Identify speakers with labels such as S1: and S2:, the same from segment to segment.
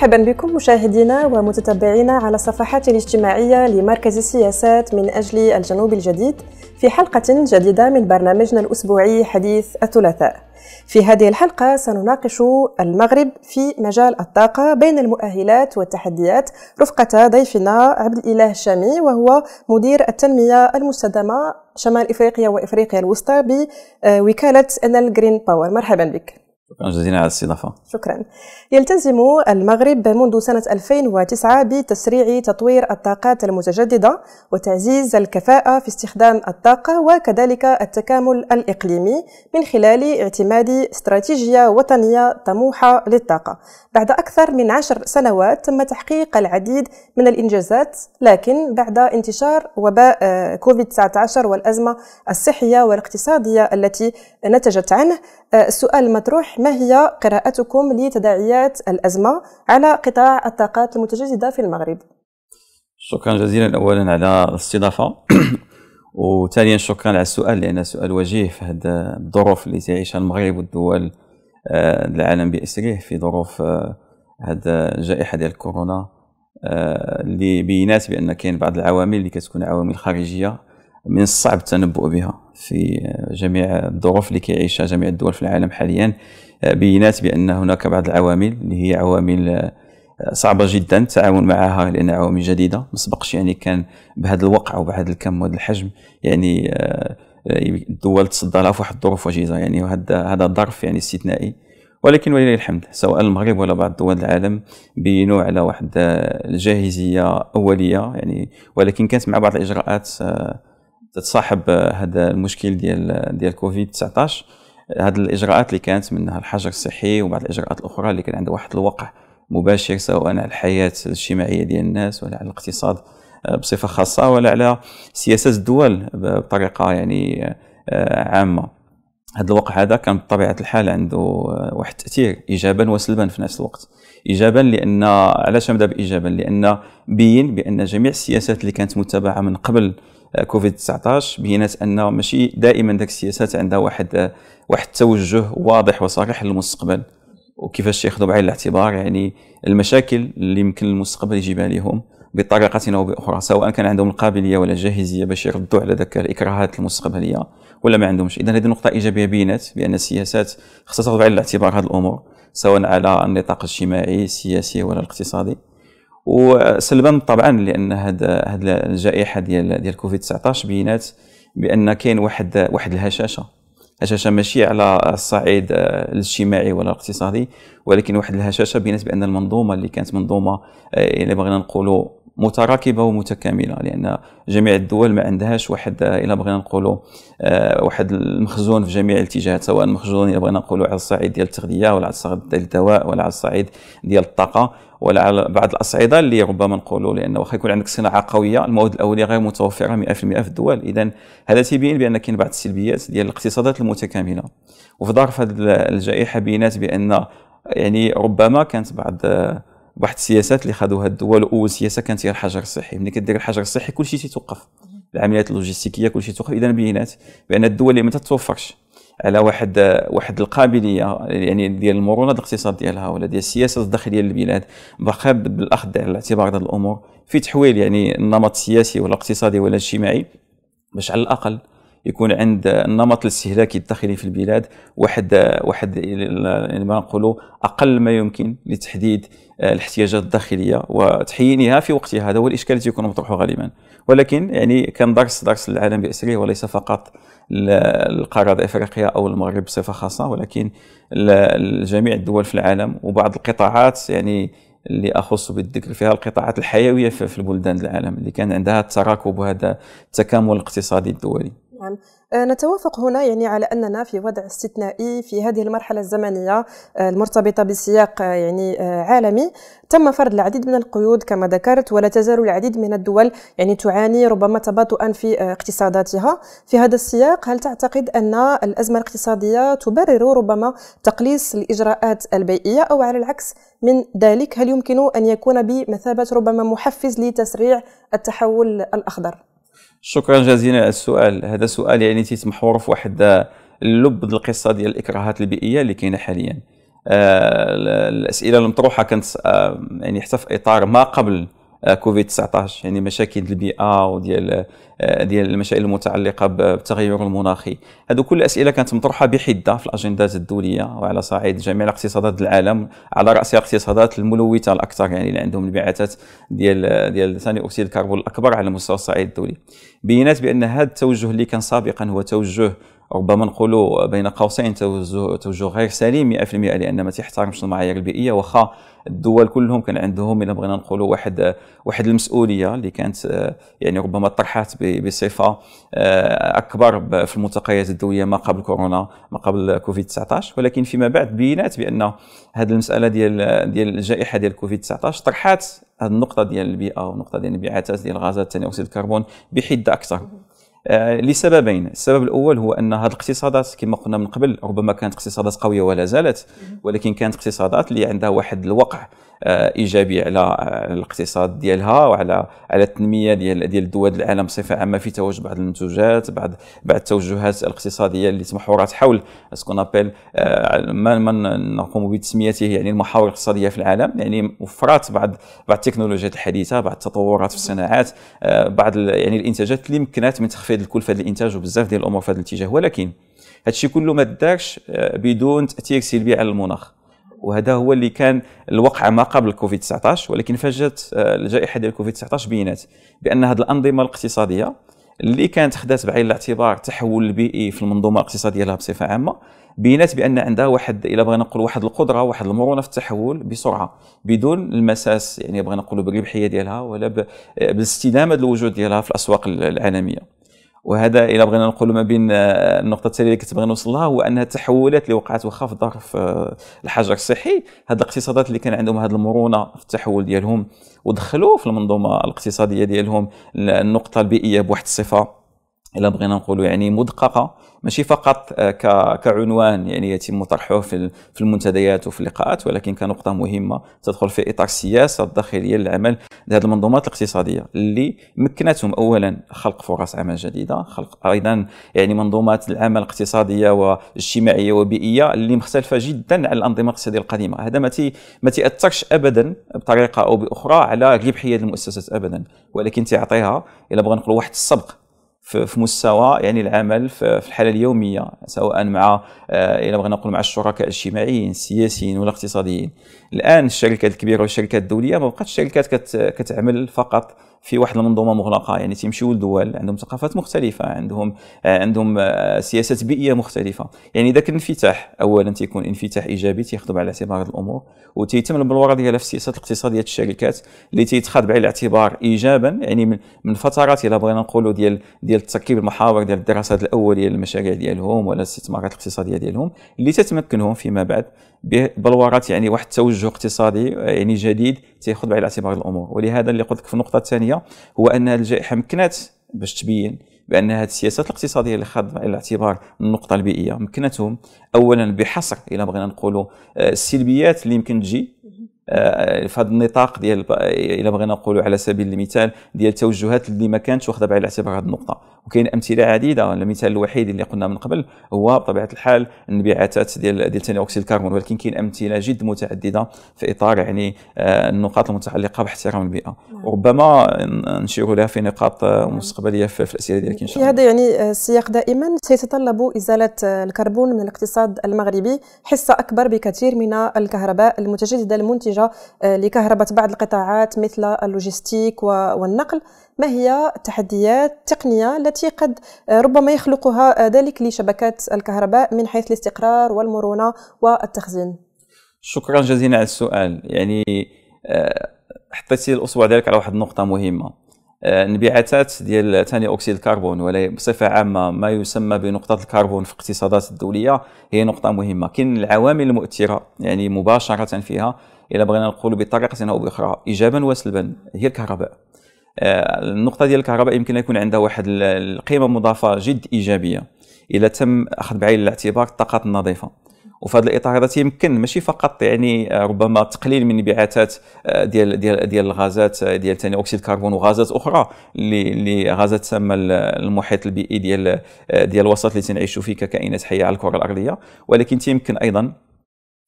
S1: مرحبا بكم مشاهدينا ومتتبعينا على الصفحات الاجتماعية لمركز السياسات من أجل الجنوب الجديد في حلقة جديدة من برنامجنا الأسبوعي حديث الثلاثاء في هذه الحلقة سنناقش المغرب في مجال الطاقة بين المؤهلات والتحديات رفقة ضيفنا عبد الإله الشامي وهو مدير التنمية المستدامة شمال إفريقيا وإفريقيا الوسطى بوكالة أنال جرين باور مرحبا بك
S2: شكرا جزيلا على الاستضافه.
S1: شكرا. يلتزم المغرب منذ سنه 2009 بتسريع تطوير الطاقات المتجدده وتعزيز الكفاءه في استخدام الطاقه وكذلك التكامل الاقليمي من خلال اعتماد استراتيجيه وطنيه طموحه للطاقه. بعد اكثر من عشر سنوات تم تحقيق العديد من الانجازات لكن بعد انتشار وباء كوفيد 19 والازمه الصحيه والاقتصاديه التي نتجت عنه السؤال أه، المطروح ما هي قراءتكم لتداعيات الأزمة على قطاع الطاقات المتجددة في المغرب؟
S2: شكرا جزيلا أولا على الاستضافة وثانيا شكرا على السؤال لأن سؤال وجيه في هذه الظروف اللي تعيشها المغرب والدول أه، العالم بأسره في ظروف أه، هذا الجائحة ديال كورونا اللي بينات بأن كاين بعض العوامل اللي كتكون عوامل خارجية من الصعب التنبؤ بها في جميع الظروف اللي كيعيشها جميع الدول في العالم حاليا آه، بينات بان هناك بعض العوامل اللي هي عوامل آه، صعبه جدا التعامل معها لان عوامل جديده ما سبقش يعني كان بهذا الوقع وبهذا الكم وهذا الحجم يعني آه، الدول تصدى لها في واحد الظروف وجيزه يعني هذا هذا ظرف يعني استثنائي ولكن ولله الحمد سواء المغرب ولا بعض دول العالم بينوا على واحد الجاهزيه اوليه يعني ولكن كانت مع بعض الاجراءات تتصاحب آه، هذا المشكل ديال آه، ديال كوفيد 19 آه، هاد الاجراءات اللي كانت منها الحجر الصحي وبعض الاجراءات الاخرى اللي كان عندها واحد الوقع مباشر سواء على الحياه الاجتماعيه ديال الناس ولا على الاقتصاد بصفه خاصه ولا على سياسات الدول بطريقه يعني عامه هذا الوقع هذا كان بطبيعه الحال عنده واحد التاثير ايجابا وسلبا في نفس الوقت ايجابا لان علاش نبدا بايجابا لان بين بان جميع السياسات اللي كانت متبعه من قبل كوفيد 19 بينات ان ماشي دائما ذاك السياسات عندها واحد واحد التوجه واضح وصريح للمستقبل وكيفاش ياخذوا بعين الاعتبار يعني المشاكل اللي يمكن المستقبل يجيبها لهم بطريقه او باخرى سواء كان عندهم القابليه ولا الجاهزيه باش يردوا على ذاك الاكراهات المستقبليه ولا ما عندهمش اذا هذه نقطه ايجابيه بينات بان السياسات خصها تاخذ بعين الاعتبار هذه الامور سواء على النطاق الاجتماعي السياسي ولا الاقتصادي وسلبا طبعا لان هاد هاد الجائحه ديال ديال كوفيد 19 بينات بان كاين واحد واحد الهشاشه هشاشه ماشي على الصعيد آه، الاجتماعي ولا الاقتصادي ولكن واحد الهشاشه بينات بان المنظومه اللي كانت منظومه آه، الى بغينا نقولوا متراكبه ومتكامله لان جميع الدول ما عندهاش واحد آه، الى بغينا نقولوا واحد المخزون في جميع الاتجاهات سواء مخزون الى بغينا نقولوا على الصعيد ديال التغذيه ولا على الصعيد ديال الدواء ولا على الصعيد ديال الطاقه ولا على بعض الاصعده اللي ربما نقولوا لانه واخا يكون عندك صناعه قويه المواد الاوليه غير متوفره 100% في الدول اذا هذا تيبين بان كاين بعض السلبيات ديال الاقتصادات المتكامله وفي ظرف هذه الجائحه بينات بان يعني ربما كانت بعض واحد السياسات اللي خدوها الدول اول سياسه كانت هي الحجر الصحي ملي كدير الحجر الصحي كلشي تيتوقف العمليات اللوجستيكيه كلشي توقف اذا بينات بان الدول اللي ما تتوفرش على واحد واحد القابليه يعني ديال المرونه الاقتصاد ديالها ولا ديال السياسه الداخليه للبلاد باقا بالاخذ على الاعتبار هذه الامور في تحويل يعني النمط السياسي ولا الاقتصادي ولا الاجتماعي باش على الاقل يكون عند النمط الاستهلاكي الداخلي في البلاد واحد واحد يعني ما نقولوا اقل ما يمكن لتحديد الاحتياجات الداخليه وتحيينها في وقتها هذا هو الاشكال الذي يكون مطروح غالبا ولكن يعني كان درس درس العالم باسره وليس فقط القارات افريقيا او المغرب بصفه خاصه ولكن لجميع الدول في العالم وبعض القطاعات يعني اللي اخص بالذكر فيها القطاعات الحيويه في البلدان العالم اللي كان عندها التراكب وهذا التكامل الاقتصادي
S1: الدولي. نعم آه، نتوافق هنا يعني على اننا في وضع استثنائي في هذه المرحله الزمنيه آه، المرتبطه بسياق آه، يعني عالمي تم فرض العديد من القيود كما ذكرت ولا تزال العديد من الدول يعني تعاني ربما تباطؤا في اقتصاداتها في هذا السياق هل تعتقد ان الازمه الاقتصاديه تبرر ربما تقليص الاجراءات البيئيه او على العكس من ذلك هل يمكن ان يكون بمثابه ربما محفز لتسريع التحول الاخضر
S2: شكرا جزيلا على السؤال هذا سؤال يعني تيتمحور في واحد اللب القصه ديال الاكراهات البيئيه اللي كاينه حاليا آه، الاسئله المطروحه كانت آه، يعني حتى في اطار ما قبل آه، كوفيد 19 يعني مشاكل البيئه وديال آه، ديال المشاكل المتعلقه بالتغير المناخي هذو كل الاسئله كانت مطروحه بحده في الاجندات الدوليه وعلى صعيد جميع الاقتصادات العالم على راسها الاقتصادات الملوثه الاكثر يعني اللي عندهم انبعاثات ديال ديال ثاني اكسيد الكربون الاكبر على مستوى الصعيد الدولي بينات بان هذا التوجه اللي كان سابقا هو توجه ربما نقولوا بين قوسين توجه غير سليم 100% لان ما تحترمش المعايير البيئيه واخا الدول كلهم كان عندهم الا بغينا نقولوا واحد واحد المسؤوليه اللي كانت آه، يعني ربما طرحت بصفه آه، اكبر في الملتقيات الدوليه ما قبل كورونا ما قبل كوفيد 19 ولكن فيما بعد بينات بان هذه المساله ديال ديال الجائحه ديال كوفيد 19 طرحات هذه النقطه ديال البيئه والنقطه ديال الانبعاثات ديال الغازات ثاني اكسيد الكربون بحده اكثر آه، لسببين السبب الاول هو ان هذه الاقتصادات كما قلنا من قبل ربما كانت اقتصادات قويه ولا زالت ولكن كانت اقتصادات اللي عندها واحد الوقع آه، ايجابي على آه، الاقتصاد ديالها وعلى على التنميه ديال ديال دول العالم بصفه عامه في توجه بعض المنتوجات بعض بعض التوجهات الاقتصاديه اللي تمحورات حول سكون ابل آه، ما ما نقوم بتسميته يعني المحاور الاقتصاديه في العالم يعني وفرات بعض بعض التكنولوجيات الحديثه بعض التطورات في الصناعات بعض يعني الانتاجات اللي مكنات من تخفيض الكلفه ديال الانتاج وبزاف ديال الامور في هذا الاتجاه ولكن هادشي كله ما دارش بدون تاثير سلبي على المناخ وهذا هو اللي كان الوقع ما قبل كوفيد 19 ولكن فجت آه، الجائحه ديال كوفيد 19 بينات بان هذه الانظمه الاقتصاديه اللي كانت خدات بعين الاعتبار التحول البيئي في المنظومه الاقتصاديه لها بصفه عامه بينات بان عندها واحد الا بغينا نقول واحد القدره واحد المرونه في التحول بسرعه بدون المساس يعني بغينا نقولوا بالربحيه ديالها ولا باستدامه آه، الوجود ديالها في الاسواق العالميه وهذا الى بغينا نقولوا ما بين آه، النقطه التاليه اللي كنت باغي هو انها التحولات اللي وقعت واخا في ظرف آه، الحجر الصحي هاد الاقتصادات اللي كان عندهم هاد المرونه في التحول ديالهم ودخلوا في المنظومه الاقتصاديه ديالهم النقطه البيئيه بواحد الصفه الا بغينا نقولوا يعني مدققه ماشي فقط آه، كعنوان يعني يتم طرحه في المنتديات وفي اللقاءات ولكن كنقطة مهمة تدخل في إطار السياسة الداخلية للعمل لهذه المنظومات الاقتصادية اللي مكنتهم أولا خلق فرص عمل جديدة خلق أيضا يعني منظومات العمل الاقتصادية واجتماعية وبيئية اللي مختلفة جدا عن الأنظمة الاقتصادية القديمة هذا ما ما تأثرش أبدا بطريقة أو بأخرى على ربحية المؤسسات أبدا ولكن تعطيها إلا بغا نقول واحد السبق في مستوى يعني العمل في الحاله اليوميه سواء مع آه، الا بغينا نقول مع الشركاء الاجتماعيين السياسيين ولا الاقتصاديين الان الشركات الكبيره والشركات الدوليه ما بقاتش شركات كتعمل فقط في واحد المنظومه مغلقه يعني تيمشيو لدول عندهم ثقافات مختلفه عندهم آه، عندهم آه، سياسات بيئيه مختلفه يعني ذاك الانفتاح اولا تيكون انفتاح ايجابي تيخدم على اعتبار الامور وتيتم البلوره ديالها في السياسات الاقتصاديه الشركات اللي تيتخذ بعين الاعتبار ايجابا يعني من, من فترات الى بغينا نقولوا ديال ديال التركيب المحاور ديال الدراسات الاوليه للمشاريع ديالهم ولا الاستثمارات الاقتصاديه ديالهم اللي تتمكنهم فيما بعد بلورات يعني واحد التوجه اقتصادي آه، يعني جديد تاخذ بعين الاعتبار الامور ولهذا اللي قلت لك في النقطه الثانيه هو ان الجائحه مكنات باش تبين بان هذه السياسات الاقتصاديه اللي خاضت بعين الاعتبار النقطه البيئيه مكنتهم اولا بحصر الى بغينا نقولوا آه، السلبيات اللي يمكن تجي آه، في هذا النطاق ديال الا بغينا نقولوا على سبيل المثال ديال التوجهات اللي ما كانتش واخده بعين الاعتبار هذه النقطه وكاين امثله عديده المثال الوحيد اللي قلنا من قبل هو بطبيعه الحال الانبعاثات ديال ديال ثاني اكسيد الكربون ولكن كاين امثله جد متعدده في اطار يعني آه، النقاط المتعلقه باحترام البيئه نعم. وربما نشير لها في نقاط مستقبليه في الاسئله ديالك ان شاء الله
S1: هذا يعني آه، السياق دائما سيتطلب ازاله الكربون من الاقتصاد المغربي حصه اكبر بكثير من الكهرباء المتجدده المنتجه حاجه آه، لكهرباء بعض القطاعات مثل اللوجستيك والنقل ما هي التحديات التقنيه التي قد آه، ربما يخلقها آه، ذلك لشبكات الكهرباء من حيث الاستقرار والمرونه والتخزين
S2: شكرا جزيلا على السؤال يعني حطيتي الاصبع ديالك على واحد النقطه مهمه انبعاثات ديال ثاني اكسيد الكربون ولا بصفه عامه ما يسمى بنقطه الكربون في الاقتصادات الدوليه هي نقطه مهمه كاين العوامل المؤثره يعني مباشره فيها الا بغينا نقولوا بطريقه او باخرى ايجابا وسلبا هي الكهرباء آه، النقطه ديال الكهرباء يمكن يكون عندها واحد القيمه مضافه جد ايجابيه الا تم اخذ بعين الاعتبار الطاقات النظيفه وفي هذا الاطار هذا تيمكن ماشي فقط يعني آه، ربما تقليل من انبعاثات آه، ديال ديال ديال الغازات ديال ثاني اكسيد الكربون وغازات اخرى اللي اللي غازات تسمى المحيط البيئي ديال ديال الوسط اللي تنعيشوا فيه ككائنات حيه على الكره الارضيه ولكن تيمكن ايضا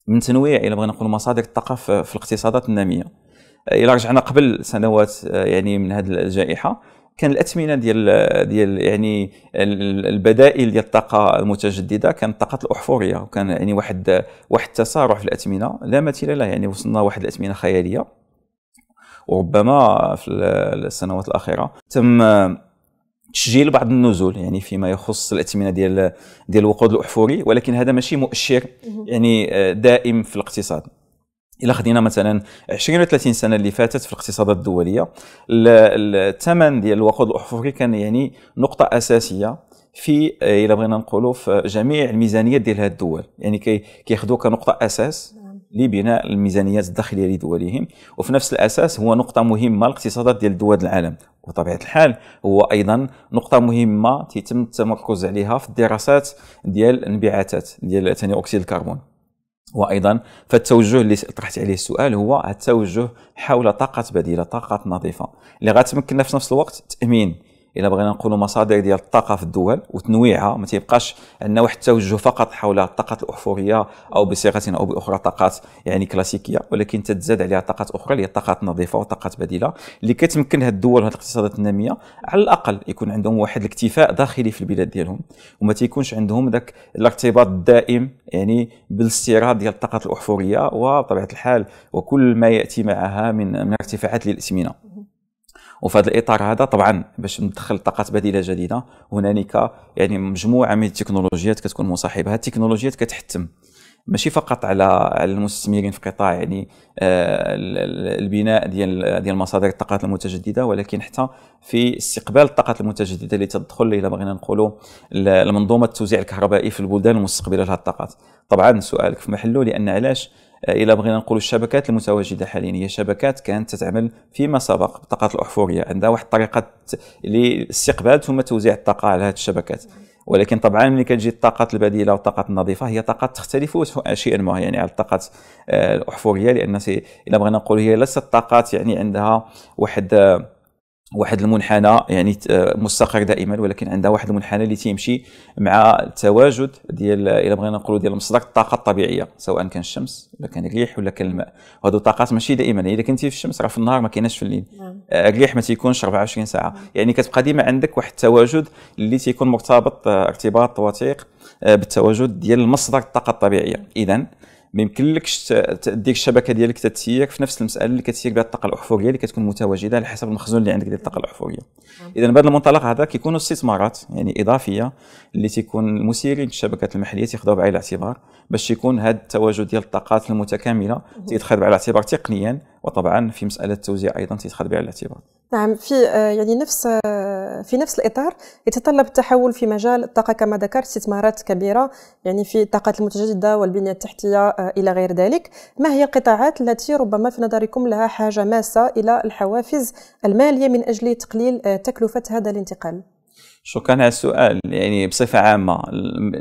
S2: من تنويع الى بغينا نقول مصادر الطاقه في الاقتصادات الناميه الى رجعنا قبل سنوات آه، يعني من هذه الجائحه كان الاثمنه ديال آه، ديال يعني البدائل ديال الطاقه المتجدده كانت الطاقه الاحفوريه وكان يعني واحد آه، واحد التسارع في الاثمنه لا مثيل له يعني وصلنا واحد الاثمنه خياليه وربما في السنوات الاخيره تم تسجيل بعض النزول يعني فيما يخص الاثمنه ديال ديال الوقود الاحفوري ولكن هذا ماشي مؤشر يعني آه، دائم في الاقتصاد الا خدينا مثلا 20 ولا 30 سنه اللي فاتت في الاقتصادات الدوليه الثمن ديال الوقود الاحفوري كان يعني نقطه اساسيه في آه، الا بغينا نقولوا في جميع الميزانيات ديال هذه الدول يعني كياخذوه كنقطه اساس لبناء الميزانيات الداخليه لدولهم وفي نفس الاساس هو نقطه مهمه الاقتصادات ديال دول العالم وطبيعه الحال هو ايضا نقطه مهمه تيتم التمركز عليها في الدراسات ديال الانبعاثات ديال ثاني اكسيد الكربون وايضا فالتوجه اللي طرحت عليه السؤال هو التوجه حول طاقه بديله طاقه نظيفه اللي غتمكننا في نفس الوقت تامين الا بغينا نقولوا مصادر ديال الطاقه في الدول وتنويعها ما تيبقاش عندنا واحد التوجه فقط حول الطاقات الاحفوريه او بصيغه او باخرى طاقات يعني كلاسيكيه ولكن تتزاد عليها طاقات اخرى اللي هي الطاقات النظيفه وطاقات بديله اللي كتمكن هاد الدول وهاد الاقتصادات الناميه على الاقل يكون عندهم واحد الاكتفاء داخلي في البلاد ديالهم وما تيكونش عندهم ذاك الارتباط الدائم يعني بالاستيراد ديال الطاقات الاحفوريه وبطبيعه الحال وكل ما ياتي معها من من ارتفاعات للاسمنه وفي هذا الاطار هذا طبعا باش ندخل طاقات بديله جديده هنالك يعني مجموعه من التكنولوجيات كتكون مصاحبه هذه التكنولوجيات كتحتم ماشي فقط على المستثمرين في قطاع يعني آه، البناء ديال ديال مصادر الطاقات المتجدده ولكن حتى في استقبال الطاقات المتجدده اللي تدخل الى بغينا نقولوا المنظومه التوزيع الكهربائي في البلدان المستقبله لهذه الطاقات طبعا سؤالك في محله لان علاش الى بغينا نقولوا الشبكات المتواجده حاليا هي شبكات كانت تتعمل فيما سبق بطاقات الاحفوريه عندها واحد الطريقه لاستقبال ثم توزيع الطاقه على هذه الشبكات ولكن طبعا ملي كتجي الطاقات البديله والطاقات النظيفه هي طاقات تختلف شيئا ما يعني على الطاقات آه، الاحفوريه لان الا بغينا نقول هي ليست طاقات يعني عندها واحد آه، واحد المنحنى يعني مستقر دائما ولكن عندها واحد المنحنى اللي تيمشي مع التواجد ديال الا بغينا نقولوا ديال مصدر الطاقه الطبيعيه سواء كان الشمس ولا كان الريح ولا كان الماء وهذو الطاقات ماشي دائما يعني اذا كنتي في الشمس راه في النهار ما كايناش في الليل نعم. آه، الريح ما تيكونش 24 ساعه نعم. يعني كتبقى ديما عندك واحد التواجد اللي تيكون مرتبط آه، ارتباط وثيق آه، بالتواجد ديال مصدر الطاقه الطبيعيه اذا ما يمكنلكش دير الشبكه ديالك تتسير في نفس المساله اللي كتسير بها الطاقه الاحفوريه اللي كتكون متواجده على حسب المخزون اللي عندك ديال الطاقه الاحفوريه اذا بهذا المنطلق هذا كيكونوا استثمارات يعني اضافيه اللي تيكون المسيرين الشبكات المحليه تياخذوها بعين الاعتبار باش يكون هذا التواجد ديال الطاقات المتكامله تيتخذ بعين الاعتبار تقنيا وطبعا في مساله التوزيع ايضا تدخل بعين الاعتبار
S1: نعم في آه، يعني نفس آه، في نفس الاطار يتطلب التحول في مجال الطاقه كما ذكرت استثمارات كبيره يعني في الطاقات المتجدده والبنيه التحتيه آه، الى غير ذلك ما هي القطاعات التي ربما في نظركم لها حاجه ماسه الى الحوافز الماليه من اجل تقليل تكلفه هذا الانتقال
S2: شكرا على السؤال يعني بصفه عامه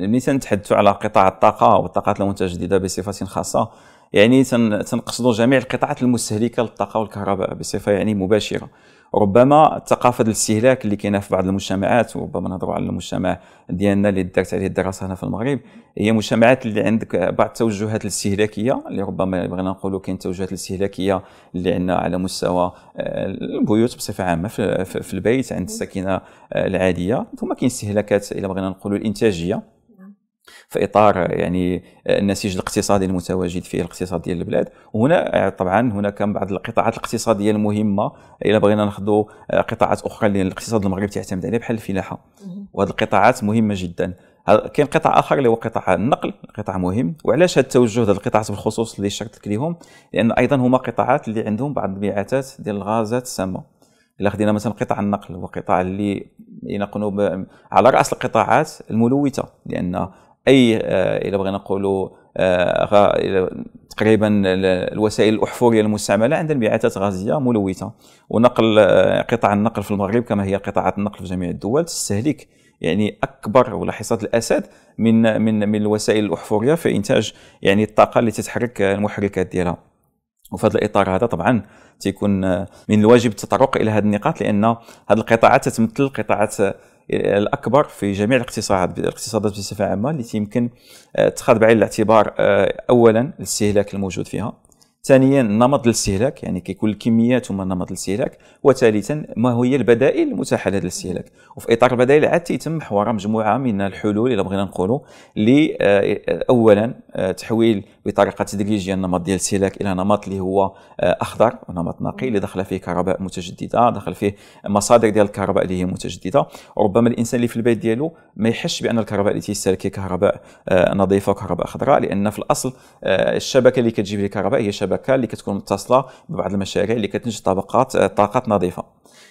S2: ملي تنتحدثوا على قطاع الطاقه والطاقات المتجدده بصفه خاصه يعني تنقصدوا جميع القطاعات المستهلكه للطاقه والكهرباء بصفه يعني مباشره ربما ثقافه الاستهلاك اللي كاينه في بعض المجتمعات وربما نهضروا على المجتمع ديالنا اللي دارت عليه الدراسه هنا في المغرب هي مجتمعات اللي عندك بعض التوجهات الاستهلاكيه اللي ربما بغينا نقولوا كاين التوجهات الاستهلاكيه اللي عندنا على مستوى آه، البيوت بصفه عامه في البيت عند السكينه آه، العاديه ثم كاين استهلاكات الى بغينا نقولوا الانتاجيه في اطار يعني النسيج الاقتصادي المتواجد فيه الاقتصاد ديال البلاد وهنا طبعا هناك بعض القطاعات الاقتصاديه المهمه الا بغينا ناخذوا قطاعات اخرى اللي الاقتصاد المغرب تعتمد عليها بحال الفلاحه وهذه القطاعات مهمه جدا كاين قطاع اخر اللي هو قطاع النقل قطاع مهم وعلاش هذا التوجه هذه القطاعات بالخصوص اللي شاركت ليهم لان ايضا هما قطاعات اللي عندهم بعض المبيعات ديال الغازات السامه الا خدينا مثلا قطاع النقل هو قطاع اللي ينقلوا على راس القطاعات الملوثه لان اي الى آه، بغينا نقولوا آه، تقريبا الوسائل الاحفوريه المستعمله عندها انبعاثات غازيه ملوثه ونقل آه، قطاع النقل في المغرب كما هي قطاعات النقل في جميع الدول تستهلك يعني اكبر ولا حصه الاسد من من من الوسائل الاحفوريه في انتاج يعني الطاقه اللي تتحرك المحركات ديالها وفي هذا الاطار هذا طبعا تيكون من الواجب التطرق الى هذه النقاط لان هذه القطاعات تتمثل قطاعات الاكبر في جميع الاقتصادات الاقتصادات بصفه عامه اللي يمكن اتخاذ آه، بعين الاعتبار آه، اولا الاستهلاك الموجود فيها ثانيا نمط الاستهلاك يعني كيكون الكميات هما نمط الاستهلاك وثالثا ما هي البدائل المتاحه لهذا الاستهلاك وفي اطار البدائل عاد تيتم محور مجموعه من الحلول الى بغينا نقولوا آه، اولا تحويل بطريقه تدريجيه النمط ديال السلك الى نمط اللي هو آه، اخضر ونمط نقي اللي دخل فيه كهرباء متجدده دخل فيه مصادر ديال الكهرباء اللي هي متجدده ربما الانسان اللي في البيت ديالو ما يحسش بان الكهرباء اللي تيستهلك هي كهرباء آه، نظيفه وكهرباء خضراء لان في الاصل آه، الشبكه اللي كتجيب الكهرباء هي شبكه اللي كتكون متصله ببعض المشاريع اللي كتنتج طبقات طاقات نظيفه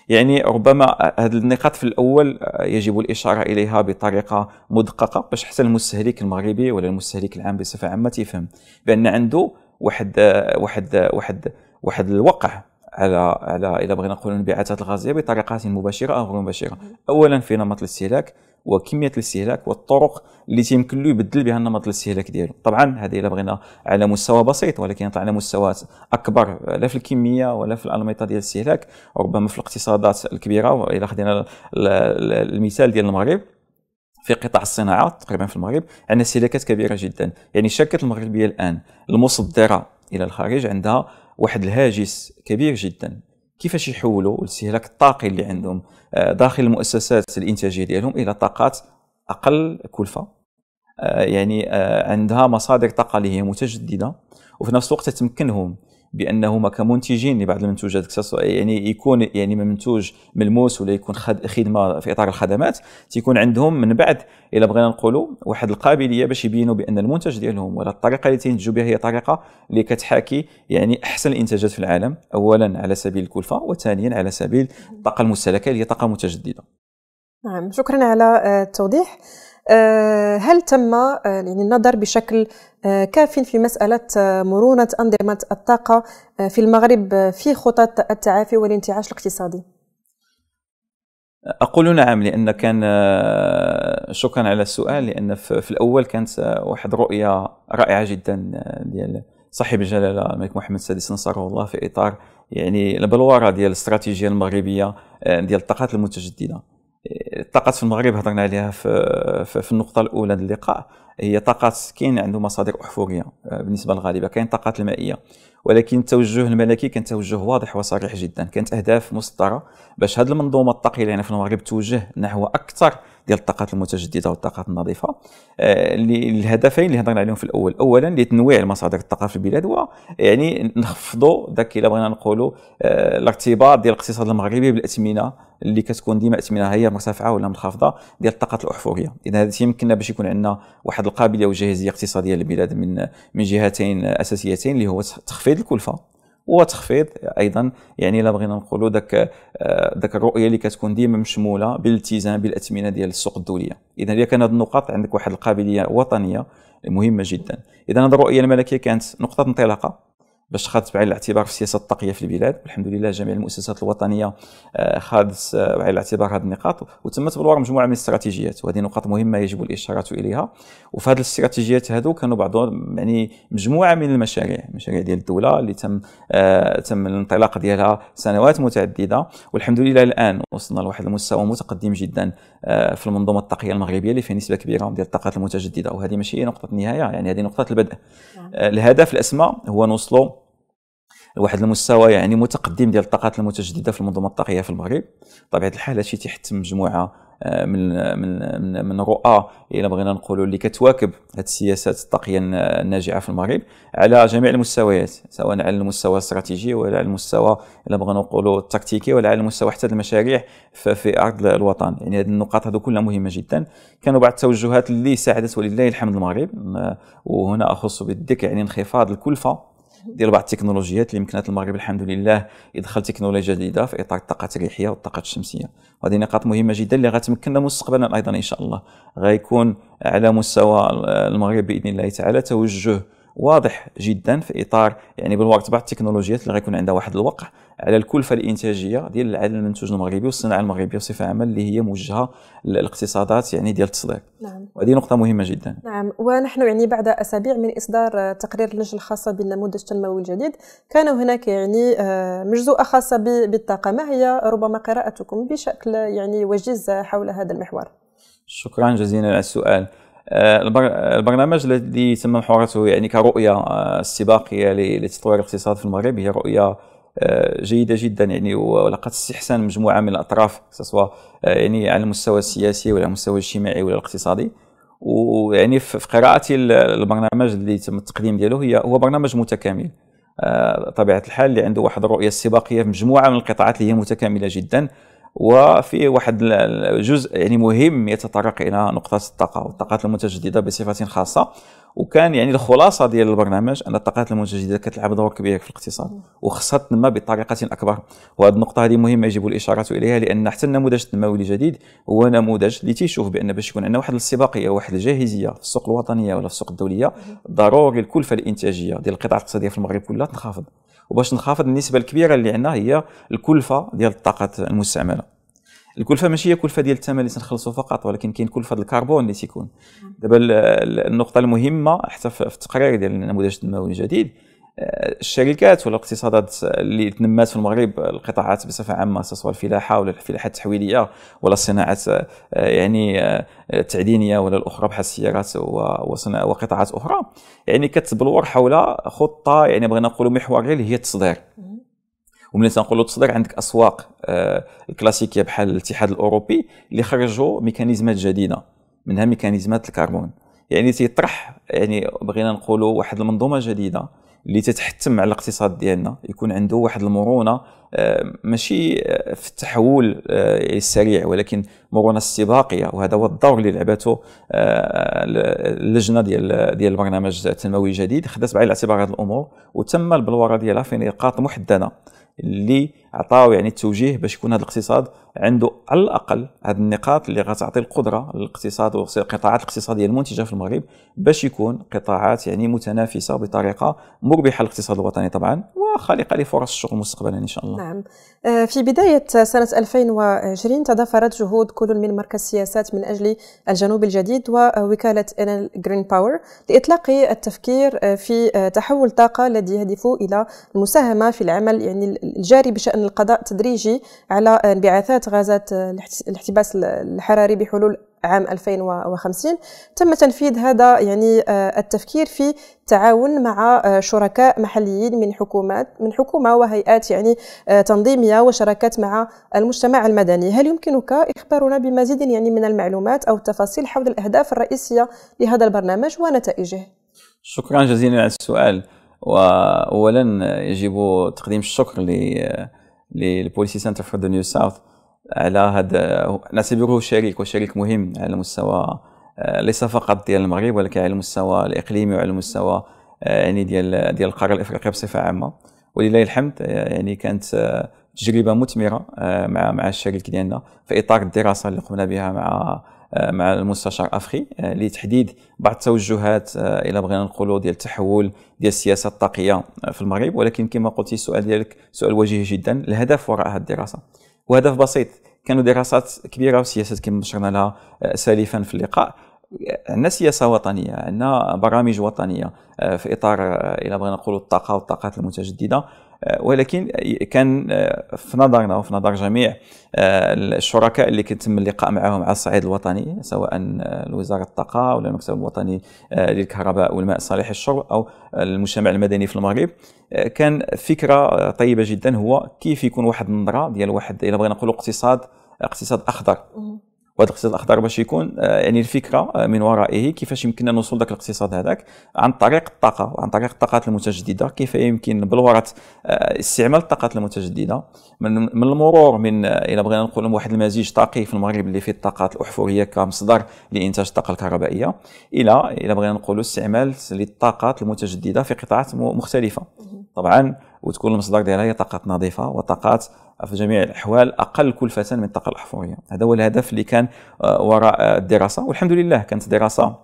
S2: يعني ربما هذه النقاط في الاول يجب الاشاره اليها بطريقه مدققه باش حتى المستهلك المغربي ولا المستهلك العام بصفه عامه يفهم بان عنده واحد واحد واحد واحد الوقع على على اذا بغينا نقولوا الانبعاثات الغازيه بطريقه مباشره او غير مباشره اولا في نمط الاستهلاك وكميه الاستهلاك والطرق اللي تيمكن له يبدل بها النمط الاستهلاك ديالو طبعا هذه الا بغينا على مستوى بسيط ولكن على مستويات اكبر لا في الكميه ولا في الانميطه ديال الاستهلاك ربما في الاقتصادات الكبيره والا خدينا المثال ديال المغرب في قطاع الصناعه تقريبا في المغرب عندنا استهلاكات كبيره جدا يعني الشركات المغربيه الان المصدره الى الخارج عندها واحد الهاجس كبير جدا كيفاش يحولوا الاستهلاك الطاقي اللي عندهم آه، داخل المؤسسات الانتاجيه ديالهم الى طاقات اقل كلفه آه، يعني آه، عندها مصادر طاقه اللي هي متجدده وفي نفس الوقت تمكنهم بانهما كمنتجين لبعض المنتوجات يعني يكون يعني منتوج ملموس ولا يكون خدمه في اطار الخدمات تيكون عندهم من بعد الى بغينا نقولوا واحد القابليه باش يبينوا بان المنتج ديالهم ولا الطريقه اللي تنتجوا بها هي طريقه اللي كتحاكي يعني احسن الانتاجات في العالم اولا على سبيل الكلفه وثانيا على سبيل الطاقه المستهلكه اللي هي طاقه متجدده
S1: نعم شكرا على آه، التوضيح آه، هل تم آه، يعني النظر بشكل آه، كاف في مسألة مرونة أنظمة الطاقة في المغرب في خطط التعافي والانتعاش الاقتصادي؟
S2: أقول نعم لأن كان شكرا على السؤال لأن في الأول كانت واحد رؤية رائعة جدا ديال صاحب الجلالة الملك محمد السادس نصره الله في إطار يعني البلورة ديال الاستراتيجية المغربية ديال الطاقات المتجددة الطاقات في المغرب هضرنا عليها في, في النقطة الأولى اللقاء هي طاقات كاين عنده مصادر أحفورية آه، بالنسبة للغالبة كاين الطاقات المائية ولكن التوجه الملكي كان توجه واضح وصريح جدا كانت أهداف مسطرة باش هذه المنظومة الطاقية اللي عندنا في المغرب توجه نحو أكثر ديال الطاقات المتجدده والطاقات النظيفه آه، الهدفين اللي هضرنا عليهم في الاول اولا لتنويع المصادر الطاقه في البلاد ويعني نخفضوا ذاك الا بغينا نقولوا آه، الارتباط ديال الاقتصاد المغربي بالأثمنة اللي كتكون ديما اثمنها هي مرتفعه ولا منخفضه ديال الطاقه الاحفوريه اذا هذا يمكننا باش يكون عندنا واحد القابليه وجاهزيه اقتصاديه للبلاد من من جهتين اساسيتين اللي هو تخفيض الكلفه وتخفيض ايضا يعني الا بغينا نقولوا ذاك ذاك آه، الرؤيه اللي كتكون ديما مشموله بالالتزام بالاثمنه ديال السوق الدوليه اذا هي كان هذه النقاط عندك واحد القابليه وطنيه مهمه جدا اذا هذه الرؤيه الملكيه كانت نقطه انطلاقه باش خادت بعين الاعتبار في سياسه الطاقيه في البلاد والحمد لله جميع المؤسسات الوطنيه آه، خادت آه، بعين الاعتبار هذه النقاط وتمت بلور مجموعه من الاستراتيجيات وهذه نقاط مهمه يجب الاشاره اليها وفي هذه الاستراتيجيات هذو كانوا بعضهم يعني مجموعه من المشاريع مشاريع ديال الدوله اللي تم آه تم الانطلاق ديالها سنوات متعدده والحمد لله الان وصلنا لواحد المستوى متقدم جدا آه في المنظومه الطاقيه المغربيه اللي فيها نسبه كبيره ديال الطاقات المتجدده وهذه ماشي هي نقطه النهايه يعني هذه نقطه البدء نعم. آه الهدف الاسمى هو نوصلوا واحد المستوى يعني متقدم ديال الطاقات المتجدده في المنظومه الطاقيه في المغرب بطبيعه الحال هادشي تيحتم مجموعه آه، من من من من رؤى الى بغينا نقولوا اللي كتواكب هذه السياسات الطاقيه الناجعه في المغرب على جميع المستويات سواء على المستوى الاستراتيجي ولا على المستوى الى بغينا نقولوا التكتيكي ولا على المستوى حتى المشاريع في ارض الوطن يعني هذه النقاط هذو كلها مهمه جدا كانوا بعض التوجهات اللي ساعدت ولله الحمد المغرب وهنا اخص بالذكر يعني انخفاض الكلفه ديال بعض التكنولوجيات اللي مكنات المغرب الحمد لله يدخل تكنولوجيا جديده في اطار الطاقه الريحيه والطاقه الشمسيه وهذه نقاط مهمه جدا اللي غتمكننا مستقبلا ايضا ان شاء الله غيكون على مستوى المغرب باذن الله تعالى توجه واضح جدا في اطار يعني بالوقت بعض التكنولوجيات اللي غيكون عندها واحد الوقع على الكلفه الانتاجيه ديال العالم المنتوج المغربي والصناعه المغربيه بصفه عامه اللي هي موجهه للاقتصادات يعني ديال التصدير نعم وهذه نقطه مهمه جدا
S1: نعم ونحن يعني بعد اسابيع من اصدار تقرير اللجنه الخاصه بالنموذج التنموي الجديد كان هناك يعني آه، مجزوءه خاصه بالطاقه ما هي ربما قراءتكم بشكل يعني وجيز حول هذا المحور
S2: شكرا جزيلا على السؤال آه، البرنامج الذي تم محورته يعني كرؤيه استباقيه آه، لتطوير الاقتصاد في المغرب هي رؤيه آه، جيده جدا يعني ولقد استحسان مجموعه من الاطراف سواء يعني على المستوى السياسي ولا المستوى الاجتماعي ولا الاقتصادي ويعني في قراءتي البرنامج اللي تم التقديم ديالو هي هو برنامج متكامل طبيعه الحال اللي عنده واحد الرؤيه استباقيه في مجموعه من القطاعات اللي هي متكامله جدا وفي واحد جزء يعني مهم يتطرق الى نقطه الطاقه والطاقات المتجدده بصفه خاصه وكان يعني الخلاصه ديال البرنامج ان الطاقات المتجدده كتلعب دور كبير في الاقتصاد وخصها تنمى بطريقه اكبر وهذه النقطه هذه مهمه يجب الاشاره اليها لان حتى النموذج التنموي الجديد هو نموذج اللي تيشوف بان باش يكون عندنا واحد الاستباقيه واحد الجاهزيه في السوق الوطنيه ولا في السوق الدوليه ضروري الكلفه الانتاجيه ديال القطاع الاقتصاديه في المغرب كلها تنخفض وباش نخفض النسبه الكبيره اللي عندنا هي الكلفه ديال الطاقه المستعمله الكلفه ماشي هي كلفه ديال الثمن اللي تنخلصو فقط ولكن كاين كلفه الكربون اللي تيكون دابا النقطه المهمه حتى في التقرير ديال النموذج التنموي الجديد الشركات والاقتصادات اللي تنمات في المغرب القطاعات بصفه عامه سواء الفلاحه ولا الفلاحه التحويليه ولا الصناعات يعني التعدينيه ولا الاخرى بحال السيارات وقطاعات اخرى يعني كتبلور حول خطه يعني بغينا نقولوا محوريه اللي هي التصدير وملي تنقولوا التصدير عندك اسواق الكلاسيكيه آه، بحال الاتحاد الاوروبي اللي خرجوا ميكانيزمات جديده منها ميكانيزمات الكربون يعني تيطرح يعني بغينا نقولوا واحد المنظومه جديده اللي تتحتم على الاقتصاد ديالنا يكون عنده واحد المرونه آه، ماشي آه، في التحول آه، السريع ولكن مرونه استباقيه وهذا هو الدور اللي لعبته اللجنه ديال ديال البرنامج التنموي الجديد خدات بعين الاعتبار هذه الامور وتم البلوره ديالها في نقاط محدده اللي عطاو يعني التوجيه باش يكون هذا الاقتصاد عنده على الاقل هذه النقاط اللي غتعطي القدره للاقتصاد والقطاعات الاقتصاديه المنتجه في المغرب باش يكون قطاعات يعني متنافسه بطريقه مربحه للاقتصاد الوطني طبعا وخالقه لفرص الشغل مستقبلا ان شاء الله.
S1: نعم. آه، في بدايه سنه 2020 تضافرت جهود كل من مركز سياسات من اجل الجنوب الجديد ووكاله انل جرين باور لاطلاق التفكير آه، في آه، تحول طاقه الذي يهدف الى المساهمه في العمل يعني الجاري بشان القضاء تدريجي على انبعاثات غازات الاحتباس الحراري بحلول عام 2050 تم تنفيذ هذا يعني آه، التفكير في تعاون مع آه، شركاء محليين من حكومات من حكومه وهيئات يعني آه، تنظيميه وشراكات مع المجتمع المدني هل يمكنك اخبارنا بمزيد يعني من المعلومات او التفاصيل حول الاهداف الرئيسيه لهذا البرنامج ونتائجه
S2: شكرا جزيلا على السؤال واولا يجب تقديم الشكر ل للبوليسي سنتر فور ذا نيو ساوث على هذا نعتبره شريك وشريك مهم على مستوى آه، ليس فقط ديال المغرب ولكن على المستوى الاقليمي وعلى المستوى آه، يعني ديال ديال القاره الافريقيه بصفه عامه ولله الحمد آه، يعني كانت تجربه مثمره مع مع الشريك ديالنا في اطار الدراسه اللي قمنا بها مع آه، مع المستشار افخي آه، لتحديد بعض التوجهات آه، الى بغينا نقولوا ديال التحول ديال السياسه الطاقيه في المغرب ولكن كما قلتي السؤال ديالك سؤال وجيه جدا الهدف وراء هذه الدراسه وهدف بسيط كانوا دراسات كبيره وسياسات كما بشرنا لها سالفا في اللقاء عندنا سياسه وطنيه عندنا برامج وطنيه في اطار الى بغينا نقولوا الطاقه والطاقات المتجدده ولكن كان آه، في نظرنا وفي نظر جميع آه، الشركاء اللي كيتم تم اللقاء معهم على الصعيد الوطني سواء آه، وزاره الطاقه ولا المكتب الوطني للكهرباء والماء صالح الشرب او المجتمع المدني في المغرب كان فكره طيبه جدا هو كيف يكون واحد النظره ديال واحد الا بغينا نقولوا اقتصاد اقتصاد اخضر وهذا الاقتصاد الاخضر باش يكون آه، يعني الفكره آه، من ورائه كيفاش يمكننا نوصل ذاك الاقتصاد هذاك عن طريق الطاقه وعن طريق الطاقات المتجدده كيف يمكن بلوره آه، استعمال الطاقات المتجدده من من المرور من الى بغينا نقول واحد المزيج طاقي في المغرب اللي فيه الطاقات الاحفوريه كمصدر لانتاج الطاقه الكهربائيه الى الى بغينا نقولوا استعمال للطاقات المتجدده في قطاعات مختلفه طبعا وتكون المصدر ديالها هي طاقات نظيفه وطاقات في جميع الاحوال اقل كلفه من الطاقه الاحفوريه هذا هو الهدف اللي كان آه، وراء الدراسه والحمد لله كانت دراسه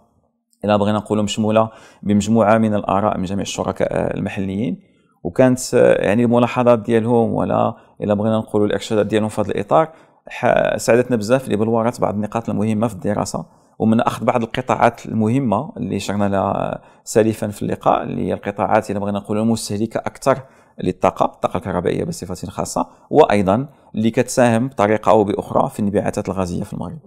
S2: الى بغينا نقولوا مشموله بمجموعه من الاراء من جميع الشركاء آه، المحليين وكانت آه، يعني الملاحظات ديالهم ولا الى بغينا نقولوا الارشادات ديالهم في هذا الاطار ساعدتنا بزاف اللي بلورات بعض النقاط المهمه في الدراسه ومن اخذ بعض القطاعات المهمه اللي شرنا لها سالفا في اللقاء اللي هي القطاعات اللي بغينا نقولوا مستهلكه اكثر للطاقه الطاقه الكهربائيه بصفه خاصه وايضا اللي كتساهم بطريقه او باخرى في الانبعاثات الغازيه في المغرب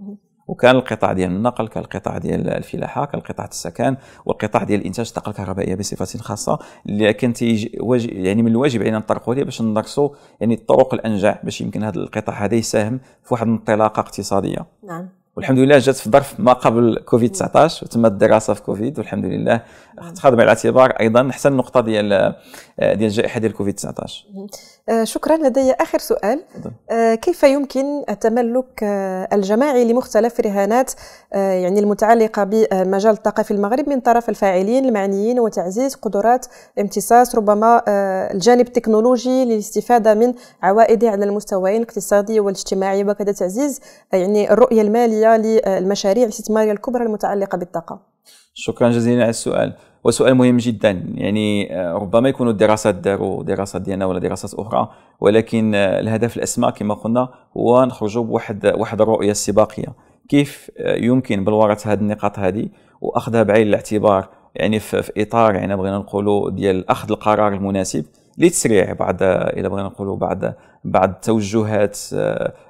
S2: وكان القطاع ديال النقل كان القطاع ديال الفلاحه كان القطاع السكن والقطاع ديال انتاج الطاقه الكهربائيه بصفه خاصه اللي كان يعني من الواجب علينا نطرقوا ليه باش ندرسوا يعني الطرق الانجع باش يمكن هذا القطاع هذا يساهم في واحد الانطلاقه اقتصاديه نعم والحمد لله جات في ظرف ما قبل كوفيد 19 وتمت الدراسه في كوفيد والحمد لله تاخذ بعين الاعتبار ايضا احسن النقطه ديال آه، ديال الجائحه ديال كوفيد 19
S1: آه، شكرا لدي اخر سؤال آه، كيف يمكن التملك الجماعي لمختلف الرهانات يعني المتعلقه بمجال الطاقه في المغرب من طرف الفاعلين المعنيين وتعزيز قدرات امتصاص ربما الجانب التكنولوجي للاستفاده من عوائده على المستويين الاقتصادي والاجتماعي وكذا تعزيز يعني الرؤيه الماليه للمشاريع الاستثماريه الكبرى المتعلقه بالطاقه
S2: شكرا جزيلا على السؤال وسؤال مهم جدا يعني آه، ربما يكونوا الدراسات داروا دراسات ديالنا ولا دراسات اخرى ولكن آه، الهدف الاسمى كما قلنا هو نخرجوا بواحد واحد الرؤيه السباقيه كيف آه، يمكن بلورة هذه النقاط هذه واخذها بعين الاعتبار يعني في اطار يعني بغينا نقولوا ديال اخذ القرار المناسب لتسريع بعض الى بغينا نقولوا بعض بعض التوجهات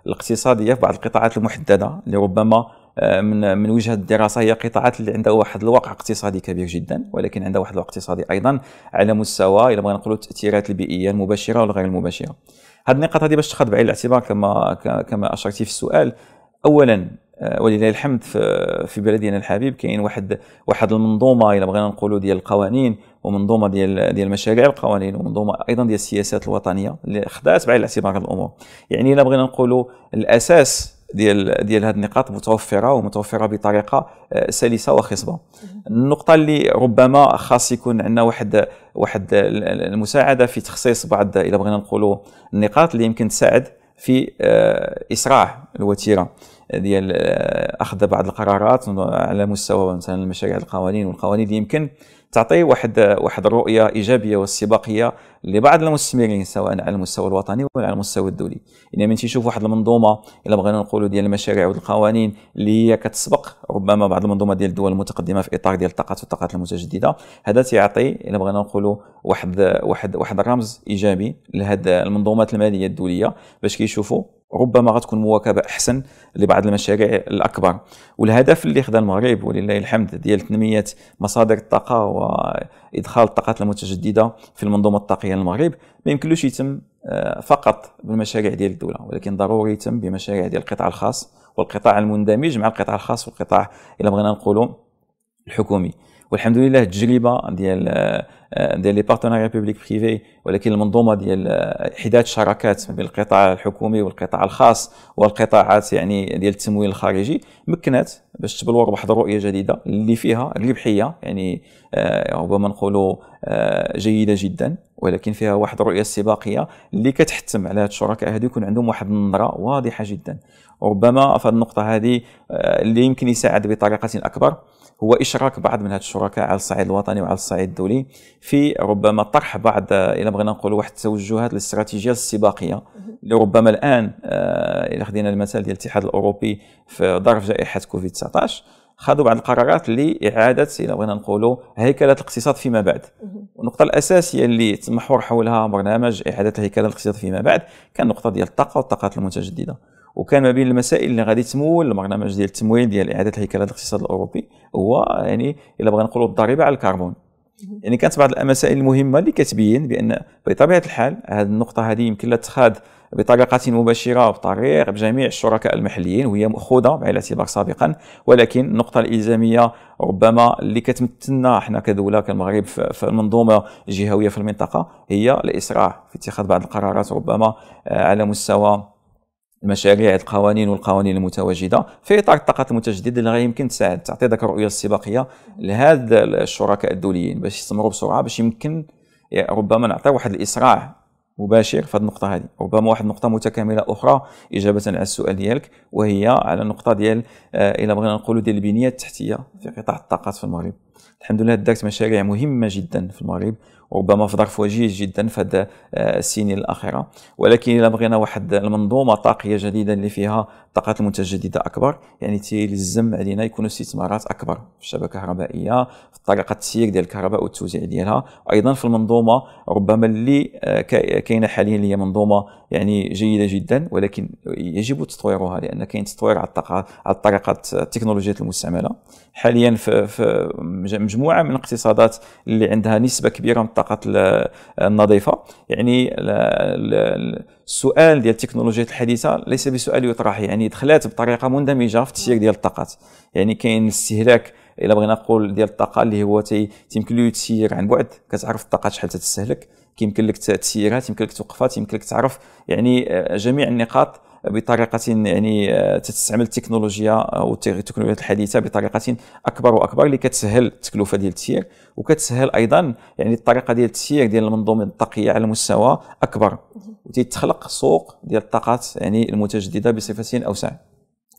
S2: الاقتصاديه في بعض القطاعات المحدده اللي ربما آه، من من وجهه الدراسه هي قطاعات اللي عندها واحد الواقع اقتصادي كبير جدا ولكن عندها واحد الواقع اقتصادي ايضا على مستوى الى بغينا نقولوا التاثيرات البيئيه المباشره والغير المباشره هذه النقاط هذه باش تاخذ بعين الاعتبار كما كما اشرتي في السؤال اولا آه، ولله الحمد في بلدنا الحبيب كاين واحد واحد المنظومه الى بغينا نقولوا ديال القوانين ومنظومه ديال ديال مشاريع القوانين ومنظومه ايضا ديال السياسات الوطنيه اللي خدات بعين الاعتبار الامور يعني الا بغينا نقولوا الاساس ديال ديال هذه النقاط متوفره ومتوفره بطريقه آه، سلسه وخصبه النقطه اللي ربما خاص يكون عندنا واحد واحد المساعده في تخصيص بعض الى بغينا نقولوا النقاط اللي يمكن تساعد في آه، اسراع الوتيره ديال آه، اخذ بعض القرارات على مستوى مثلا المشاريع القوانين والقوانين اللي يمكن تعطي واحد واحد الرؤيه ايجابيه والسباقيه لبعض المستثمرين سواء على المستوى الوطني ولا على المستوى الدولي يعني من تيشوف واحد المنظومه الا بغينا نقولوا ديال المشاريع والقوانين اللي هي كتسبق ربما بعض المنظومه ديال الدول المتقدمه في اطار ديال الطاقات والطاقات المتجدده هذا تيعطي الا بغينا نقولوا واحد واحد واحد الرمز ايجابي لهاد المنظومات الماليه الدوليه باش كيشوفوا ربما غتكون مواكبه احسن لبعض المشاريع الاكبر والهدف اللي خدا المغرب ولله الحمد ديال تنميه مصادر الطاقه وادخال الطاقات المتجدده في المنظومه الطاقيه ديال المغرب ما يمكنلوش يتم آه، فقط بالمشاريع ديال الدوله ولكن ضروري يتم بمشاريع ديال القطاع الخاص والقطاع المندمج مع القطاع الخاص والقطاع الا بغينا نقولوا الحكومي والحمد لله التجربه ديال آه، آه، ديال لي بارتناري بوبليك بريفي ولكن المنظومه ديال حداد شراكات بين القطاع الحكومي والقطاع الخاص والقطاعات يعني ديال التمويل الخارجي مكنات باش تبلور واحد الرؤيه جديده اللي فيها الربحيه يعني ربما نقولوا جيده جدا ولكن فيها واحد الرؤيه السباقيه اللي كتحتم على هاد الشركاء هادو يكون عندهم واحد النظره واضحه جدا ربما في النقطه هذه آه، اللي يمكن يساعد بطريقه اكبر هو اشراك بعض من هاد الشركاء على الصعيد الوطني وعلى الصعيد الدولي في ربما طرح بعض آه، الى بغينا نقولوا واحد التوجهات الاستراتيجيه السباقيه اللي ربما الان آه، الى خدينا المثال ديال الاتحاد الاوروبي في ظرف جائحه كوفيد 19 خذوا بعض القرارات لاعاده الى بغينا نقولوا هيكله الاقتصاد فيما بعد والنقطه الاساسيه اللي تمحور حولها برنامج اعاده هيكله الاقتصاد فيما بعد كان النقطه ديال الطاقه والطاقات المتجدده وكان ما بين المسائل اللي غادي تمول البرنامج ديال التمويل ديال اعاده هيكله الاقتصاد الاوروبي هو يعني الا بغينا نقولوا الضريبه على الكربون يعني كانت بعض المسائل المهمه اللي كتبين بان بطبيعه الحال هذه النقطه هذه يمكن لا تخاد بطريقة مباشرة وبطريق بجميع الشركاء المحليين وهي مأخوذة بعين الاعتبار سابقا ولكن النقطة الإلزامية ربما اللي كتمثلنا احنا كدولة كالمغرب في المنظومة الجهوية في المنطقة هي الإسراع في اتخاذ بعض القرارات ربما آه، على مستوى المشاريع القوانين والقوانين المتواجده في اطار الطاقات المتجدده اللي يمكن تساعد تعطي ذاك الرؤيه السباقيه لهذا الشركاء الدوليين باش يستمروا بسرعه باش يمكن يعني ربما نعطي واحد الاسراع مباشر في هذه النقطه هذه ربما واحد النقطه متكامله اخرى اجابه على السؤال ديالك وهي على النقطه ديال آه، الى بغينا نقولوا ديال البنيه التحتيه في قطاع الطاقات في المغرب الحمد لله دارت مشاريع مهمه جدا في المغرب وربما في ظرف وجيز جدا في هذا آه، السنين الاخيره ولكن الا بغينا واحد المنظومه طاقيه جديده اللي فيها الطاقات المتجدده اكبر يعني تيلزم علينا يكونوا استثمارات اكبر في الشبكه الكهربائيه في طريقه التسيير ديال الكهرباء والتوزيع ديالها وايضا في المنظومه ربما اللي آه، كاينه حاليا اللي هي منظومه يعني جيده جدا ولكن يجب تطويرها لان كاين تطوير على الطاقه على طريقه التكنولوجيات المستعمله حاليا في, في مجموعه من الاقتصادات اللي عندها نسبه كبيره من الطاقات النظيفه يعني السؤال ديال التكنولوجيا الحديثه ليس بسؤال يطرح يعني دخلات بطريقه مندمجه في التسيير ديال الطاقات يعني كاين الاستهلاك الا بغينا نقول ديال الطاقه اللي هو تيمكن له يتسير عن بعد كتعرف الطاقه شحال تستهلك كيمكن لك تسيرها يمكن لك توقفها يمكن لك تعرف يعني آه، جميع النقاط بطريقه يعني آه، تستعمل التكنولوجيا آه، والتكنولوجيا الحديثه بطريقه اكبر واكبر اللي كتسهل التكلفه ديال التسيير وكتسهل ايضا يعني الطريقه ديال التسيير ديال المنظومه الطاقيه على مستوى اكبر وتتخلق سوق ديال الطاقات يعني المتجدده بصفه اوسع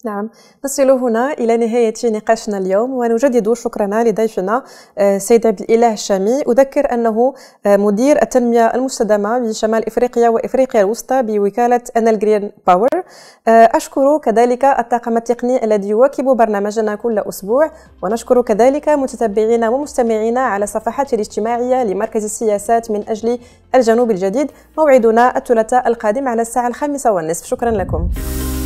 S1: نعم نصل هنا إلى نهاية نقاشنا اليوم ونجدد شكرنا لضيفنا آه، سيد عبد الإله الشامي أذكر أنه آه، مدير التنمية المستدامة بشمال إفريقيا وإفريقيا الوسطى بوكالة أنال جرين باور أشكر كذلك الطاقم التقني الذي يواكب برنامجنا كل أسبوع ونشكر كذلك متتبعينا ومستمعينا على صفحات الاجتماعية لمركز السياسات من أجل الجنوب الجديد موعدنا الثلاثاء القادم على الساعة الخامسة والنصف شكرا لكم